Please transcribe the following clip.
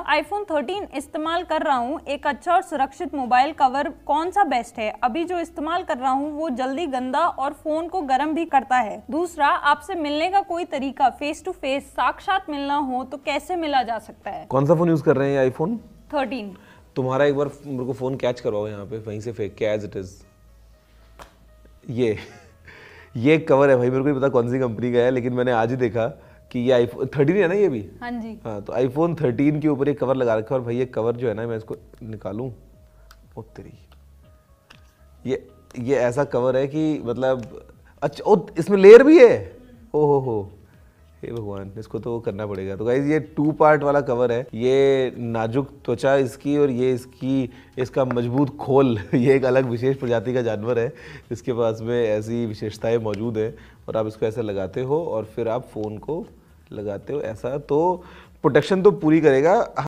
iPhone 13 इस्तेमाल कर रहा हूँ एक अच्छा और सुरक्षित मोबाइल कवर कौन सा बेस्ट है अभी जो इस्तेमाल कर रहा हूँ वो जल्दी गंदा और फोन को गर्म भी करता है दूसरा आपसे मिलने का कोई तरीका फेस टू फेस साक्षात मिलना हो तो कैसे मिला जा सकता है कौन सा फोन यूज कर रहे हैं आईफोन थर्टीन तुम्हारा एक बार मेरे को फोन कैच करवाओ यहाँ पे वहीं से फेंक के एज इट इज ये ये कवर है भाई मेरे को नहीं पता कौन सी कंपनी का है लेकिन मैंने आज ही देखा कि ये आई थर्टीन है ना ये भी हाँ जी हाँ तो आईफोन थर्टीन के ऊपर ये कवर लगा रखा है और भाई ये कवर जो है ना मैं इसको निकालूँ ओ तेरी ये ये ऐसा कवर है कि मतलब अच्छा ओ इसमें लेयर भी है ओ हो हो हे भगवान इसको तो करना पड़ेगा तो गाइज ये टू पार्ट वाला कवर है ये नाजुक त्वचा इसकी और ये इसकी इसका मजबूत खोल ये एक अलग विशेष प्रजाति का जानवर है इसके पास में ऐसी विशेषताएं मौजूद हैं और आप इसको ऐसे लगाते हो और फिर आप फ़ोन को लगाते हो ऐसा तो प्रोटेक्शन तो पूरी करेगा